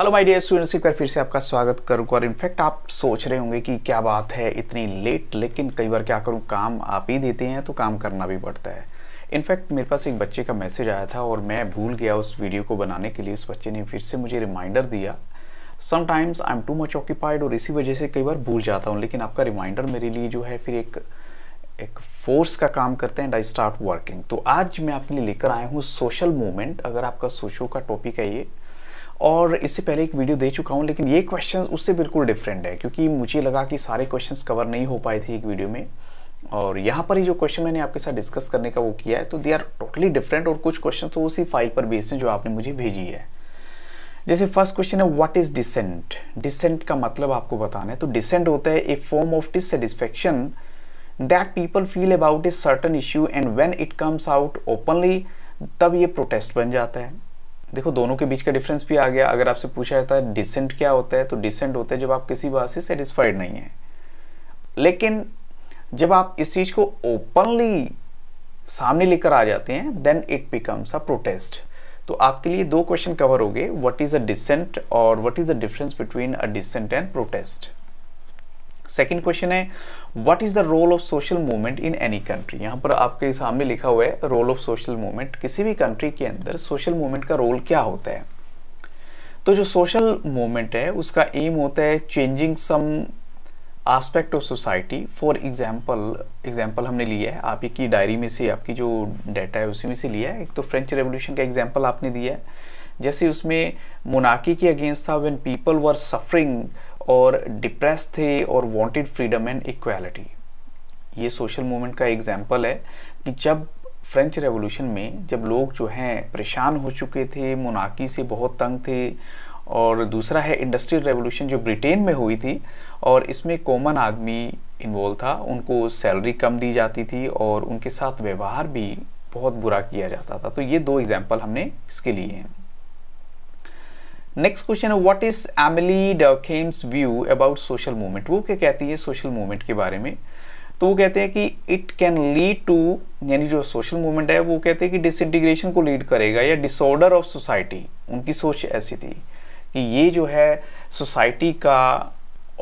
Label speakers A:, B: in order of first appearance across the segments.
A: hello my dear students एक बार फिर से आपका स्वागत करूँगा और इनफैक्ट आप सोच रहे होंगे कि क्या बात है इतनी लेट लेकिन कई बार क्या करूँ काम आप ही देते हैं तो काम करना भी पड़ता है इनफैक्ट मेरे पास एक बच्चे का मैसेज आया था और मैं भूल गया उस वीडियो को बनाने के लिए उस बच्चे ने फिर से मुझे रिमाइंडर दिया sometimes I am too much occupied और इसी वजह से कई बार भूल जाता हूँ लेकिन आपका रिमाइंडर मेरे लिए जो है फिर एक एक फोर्स का काम करते हैं एंड आई स्टार्ट वर्किंग तो आज मैं आपके लिए लेकर आया हूँ सोशल मूवमेंट अगर आपका सोशो का टॉपिक है ये और इससे पहले एक वीडियो दे चुका हूँ लेकिन ये क्वेश्चन उससे बिल्कुल डिफरेंट है क्योंकि मुझे लगा कि सारे क्वेश्चन कवर नहीं हो पाए थे एक वीडियो में और यहाँ पर ही जो क्वेश्चन मैंने आपके साथ डिस्कस करने का वो किया है तो दे आर टोटली डिफरेंट और कुछ क्वेश्चन तो उसी फाइल पर बेस्ड हैं जो आपने मुझे भेजी है जैसे फर्स्ट क्वेश्चन है व्हाट इज डिसेंट डिसेंट का मतलब आपको बताना है तो डिसेंट होता है a form of dissatisfaction that people feel about a certain issue and when it comes out openly तब ये प्रोटेस्ट बन जाता है देखो दोनों के बीच का डिफरेंस भी आ गया अगर आपसे पूछा जाता है डिसेंट क्या होता है तो डिसेंट होता है जब आप किसी बात से सेटिस्फाइड नहीं है लेकिन जब आप इस चीज़ को ओपनली सामने लेकर आ जाते हैं then it becomes a protest तो आपके लिए दो क्वेश्चन कवर हो गए व्हाट इज़ अ डिसेंट और what is the difference between a dissent and protest second question है what is the role of social movement in any country यहाँ पर आपके सामने लिखा हुआ है रोल ऑफ सोशल मूवमेंट किसी भी कंट्री के अंदर सोशल मूवमेंट का रोल क्या होता है तो जो सोशल मूवमेंट है उसका एम होता है changing some aspect of society for example example हमने लिया है आप ही की डायरी में से आपकी जो डाटा है उसी में से लिया है एक तो फ्रेंच रेवोल्यूशन का एग्जाम्पल आपने दिया है जैसे उसमें मोनाकी के अगेंस्ट था वेन पीपल वर सफरिंग और डिप्रेस थे और वांटेड फ्रीडम एंड इक्वालिटी ये सोशल मूवमेंट का एग्जाम्पल है कि जब फ्रेंच रेवोल्यूशन में जब लोग जो हैं परेशान हो चुके थे मुनाकी से बहुत तंग थे और दूसरा है इंडस्ट्रियल रेवोल्यूशन जो ब्रिटेन में हुई थी और इसमें कॉमन आदमी इन्वॉल्व था उनको सैलरी कम दी जाती थी और उनके साथ व्यवहार भी बहुत बुरा किया जाता था तो ये दो एग्जाम्पल हमने इसके लिए हैं नेक्स्ट क्वेश्चन है व्हाट इज एमिली डेम्स व्यू अबाउट सोशल मूवमेंट वो क्या कहती है सोशल मूवमेंट के बारे में तो वो कहते हैं कि इट कैन लीड टू यानी जो सोशल मूवमेंट है वो कहते हैं कि डिसइंटीग्रेशन को लीड करेगा या डिसऑर्डर ऑफ सोसाइटी उनकी सोच ऐसी थी कि ये जो है सोसाइटी का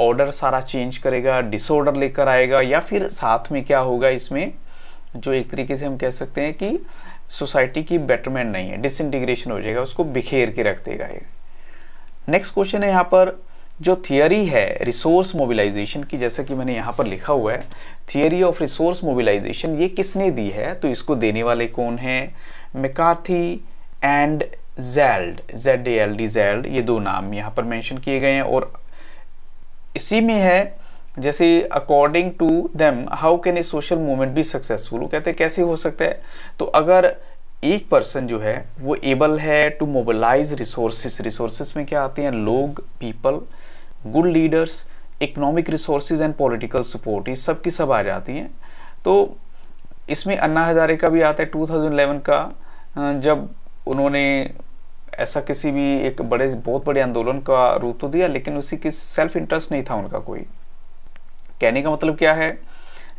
A: ऑर्डर सारा चेंज करेगा डिसऑर्डर लेकर आएगा या फिर साथ में क्या होगा इसमें जो एक तरीके से हम कह सकते हैं कि सोसाइटी की बेटरमेंट नहीं है डिसइंटीग्रेशन हो जाएगा उसको बिखेर के रख देगा ये नेक्स्ट क्वेश्चन है यहाँ पर जो थियरी है रिसोर्स मोबिलाइजेशन की जैसा कि मैंने यहाँ पर लिखा हुआ है थियरी ऑफ रिसोर्स मोबिलाइजेशन ये किसने दी है तो इसको देने वाले कौन हैं McCarthy and Zald Z L D Zald ये दो नाम यहाँ पर मेंशन किए गए हैं और इसी में है जैसे according to them how can a social movement be successful कहते हैं कैसे हो सकता है तो अगर एक पर्सन जो है वो एबल है टू मोबिलाइज रिसोर्सेज रिसोर्सेज में क्या आते हैं लोग people good leaders economic resources and political support ये सब की सब आ जाती हैं तो इसमें अन्ना हजारे का भी आता है 2011 का जब उन्होंने ऐसा किसी भी एक बड़े बहुत बड़े आंदोलन का रूप तो दिया लेकिन उसी की सेल्फ इंटरेस्ट नहीं था उनका कोई कहने का मतलब क्या है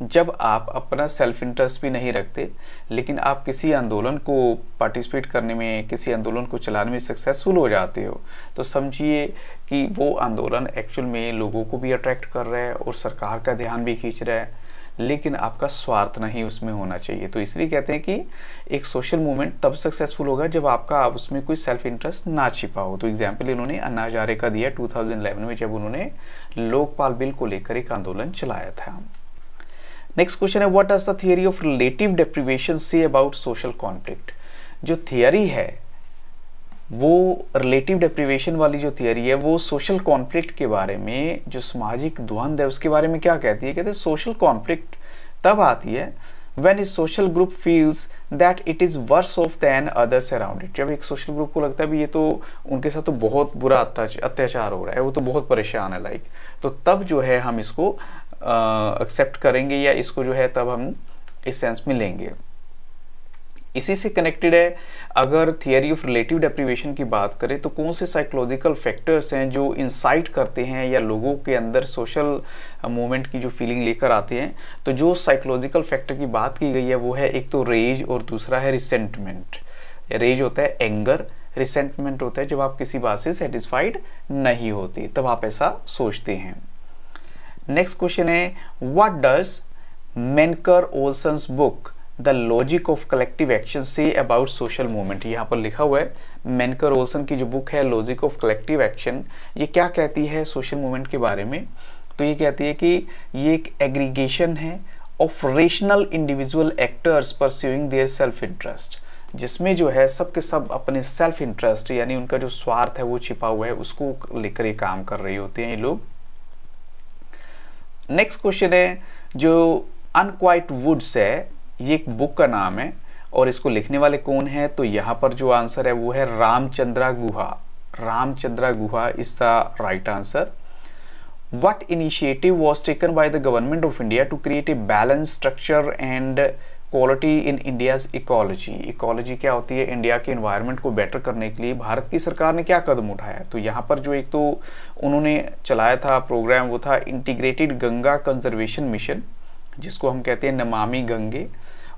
A: जब आप अपना सेल्फ इंटरेस्ट भी नहीं रखते लेकिन आप किसी आंदोलन को पार्टिसिपेट करने में किसी आंदोलन को चलाने में सक्सेसफुल हो जाते हो तो समझिए कि वो आंदोलन एक्चुअल में लोगों को भी अट्रैक्ट कर रहा है और सरकार का ध्यान भी खींच रहा है लेकिन आपका स्वार्थ नहीं उसमें होना चाहिए तो इसलिए कहते हैं कि एक सोशल मूवमेंट तब सक्सेसफुल होगा जब आपका आप उसमें कोई सेल्फ इंटरेस्ट ना छिपा हो तो एग्जाम्पल इन्होंने अन्ना हजारे का दिया 2011 में जब उन्होंने लोकपाल बिल को लेकर एक आंदोलन चलाया था नेक्स्ट क्वेश्चन है what is the theory of relative deprivation say about social conflict जो थियरी है वो रिलेटिव डेप्रिवेशन वाली जो थियरी है वो सोशल कॉन्फ्लिक्ट के बारे में जो सामाजिक द्वंद है उसके बारे में क्या कहती है कहते हैं सोशल कॉन्फ्लिक्ट तब आती है when a social group feels that it is worse off than other surrounded जब एक सोशल ग्रुप को लगता है भी ये तो उनके साथ तो बहुत बुरा अत्याचार हो रहा है वो तो बहुत परेशान है लाइक तो तब जो है हम इसको एक्सेप्ट करेंगे या इसको जो है तब हम इस सेंस में लेंगे इसी से कनेक्टेड है अगर थियरी ऑफ रिलेटिव डेप्रीवेशन की बात करें तो कौन से साइकोलॉजिकल फैक्टर्स हैं जो इंसाइट करते हैं या लोगों के अंदर सोशल मूवमेंट की जो फीलिंग लेकर आते हैं तो जो साइकोलॉजिकल फैक्टर की बात की गई है वो है एक तो रेज और दूसरा है रिसेंटमेंट रेज होता है एंगर रिसेंटमेंट होता है जब आप किसी बात से सेटिस्फाइड नहीं होती तब आप ऐसा सोचते हैं नेक्स्ट क्वेश्चन है what does Mancur Olson's book the logic of collective action say about social movement यहाँ पर लिखा हुआ है मेनकर ओल्सन की जो बुक है लॉजिक ऑफ कलेक्टिव एक्शन ये क्या कहती है सोशल मूवमेंट के बारे में तो ये कहती है कि ये एक एग्रीगेशन है of rational individual actors pursuing their self interest जिसमें जो है सब के सब अपने सेल्फ इंटरेस्ट यानी उनका जो स्वार्थ है वो छिपा हुआ है उसको लेकर ये काम कर रही होते हैं ये लोग नेक्स्ट क्वेश्चन है जो अनक्वाइट वुड्स है ये एक बुक का नाम है और इसको लिखने वाले कौन है तो यहाँ पर जो आंसर है वो है Ramachandra Guha Ramachandra Guha is the right answer what initiative was taken by the government of India to create a balance structure and quality in India's ecology ecology क्या होती है इंडिया के इन्वायरमेंट को बेटर करने के लिए भारत की सरकार ने क्या कदम उठाया तो यहाँ पर जो एक तो उन्होंने चलाया था प्रोग्राम वो था इंटीग्रेटेड गंगा कंजर्वेशन मिशन जिसको हम कहते हैं नमामि गंगे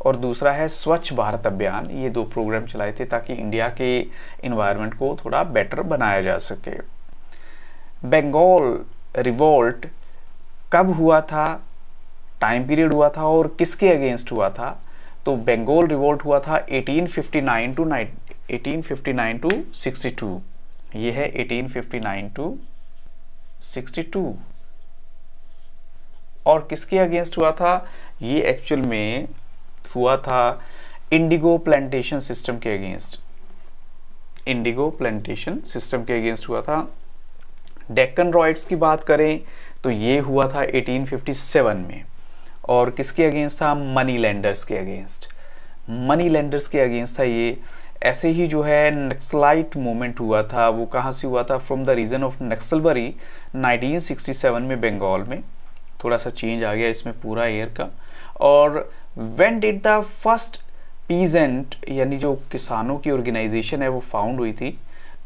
A: और दूसरा है स्वच्छ भारत अभियान ये दो प्रोग्राम चलाए थे ताकि इंडिया के इन्वायरमेंट को थोड़ा बेटर बनाया जा सके बंगाल रिवोल्ट कब हुआ था टाइम पीरियड हुआ था और किसके अगेंस्ट हुआ था तो बंगाल रिवोल्ट हुआ था 1859 टू 1859 टू 62 ये है 1859 टू 62 और किसके अगेंस्ट हुआ था ये एक्चुअल में हुआ था इंडिगो प्लांटेशन सिस्टम के अगेंस्ट इंडिगो प्लांटेशन सिस्टम के अगेंस्ट हुआ था डेक्कन रॉयट्स की बात करें तो ये हुआ था 1857 में और किसके अगेंस्ट था मनी लैंडर्स के अगेंस्ट मनी लैंडर्स के अगेंस्ट था ये ऐसे ही जो है नक्सलाइट मूवमेंट हुआ था वो कहाँ से हुआ था from the region of Naxalbari 1967 में बंगाल में थोड़ा सा चेंज आ गया इसमें पूरा ईयर का और when did the first peasant यानी जो किसानों की ऑर्गेनाइजेशन है वो फाउंड हुई थी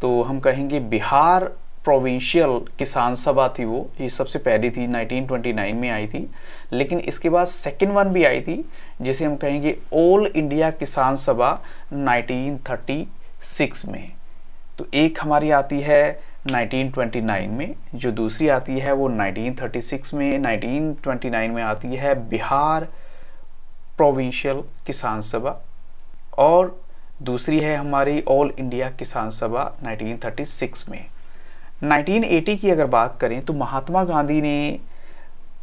A: तो हम कहेंगे बिहार प्रोविंशियल किसान सभा थी वो ये सबसे पहली थी 1929 में आई थी लेकिन इसके बाद सेकेंड वन भी आई थी जिसे हम कहेंगे ऑल इंडिया किसान सभा 1936 में तो एक हमारी आती है 1929 में जो दूसरी आती है वो 1936 में 1929 में आती है बिहार प्रोविंशियल किसान सभा और दूसरी है हमारी ऑल इंडिया किसान सभा 1936 में 1980 की अगर बात करें तो महात्मा गांधी ने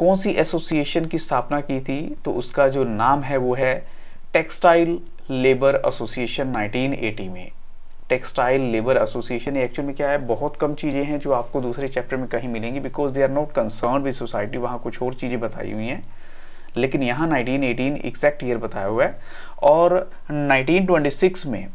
A: कौन सी एसोसिएशन की स्थापना की थी तो उसका जो नाम है वो है टेक्सटाइल लेबर एसोसिएशन 1980 में टेक्सटाइल लेबर एसोसिएशन एक्चुअल में क्या है बहुत कम चीज़ें हैं जो आपको दूसरे चैप्टर में कहीं मिलेंगी because they are not concern with society वहाँ कुछ और चीज़ें बताई हुई हैं लेकिन यहाँ 1918 एग्जैक्ट ईयर बताया हुआ है और 1926 में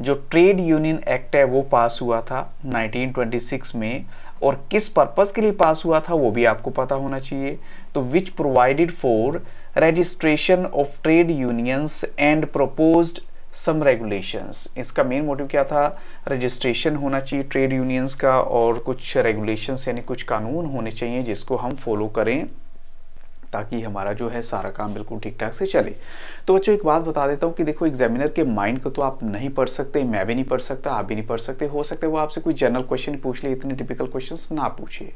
A: जो ट्रेड यूनियन एक्ट है वो पास हुआ था 1926 में और किस पर्पस के लिए पास हुआ था वो भी आपको पता होना चाहिए तो which provided for registration of trade unions and proposed some regulations इसका मेन मोटिव क्या था रजिस्ट्रेशन होना चाहिए ट्रेड यूनियंस का और कुछ रेगुलेशंस यानी कुछ कानून होने चाहिए जिसको हम फॉलो करें ताकि हमारा जो है सारा काम बिल्कुल ठीक ठाक से चले तो बच्चों एक बात बता देता हूँ कि देखो एग्जामिनर के माइंड को तो आप नहीं पढ़ सकते मैं भी नहीं पढ़ सकता आप भी नहीं पढ़ सकते हो सकते वो आपसे कोई जनरल क्वेश्चन पूछ ले इतने टिपिकल क्वेश्चन ना पूछिए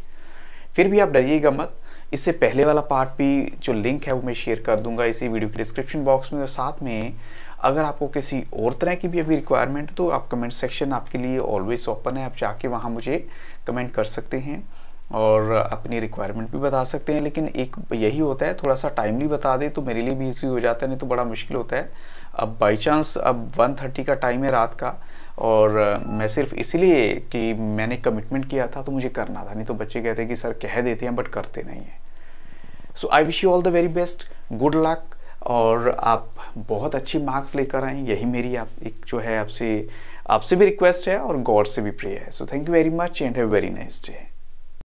A: फिर भी आप डरिएगा मत इससे पहले वाला पार्ट भी जो लिंक है वो मैं शेयर कर दूंगा इसी वीडियो के डिस्क्रिप्शन बॉक्स में और साथ में अगर आपको किसी और तरह की भी अभी रिक्वायरमेंट तो आप कमेंट सेक्शन आपके लिए ऑलवेज ओपन है आप जाके वहाँ मुझे कमेंट कर सकते हैं और अपनी रिक्वायरमेंट भी बता सकते हैं लेकिन एक यही होता है थोड़ा सा टाइमली बता दे तो मेरे लिए भी ईजी हो जाता है नहीं तो बड़ा मुश्किल होता है अब बाई चांस अब 1:30 का टाइम है रात का और मैं सिर्फ इसीलिए कि मैंने कमिटमेंट किया था तो मुझे करना था नहीं तो बच्चे कहते हैं कि सर कह देते हैं बट करते नहीं हैं so I wish you all the very best good luck और आप बहुत अच्छी मार्क्स लेकर आएँ यही मेरी आप एक जो है आपसे आपसे भी रिक्वेस्ट है और गॉड से भी प्रे है so thank you very much and have very nice day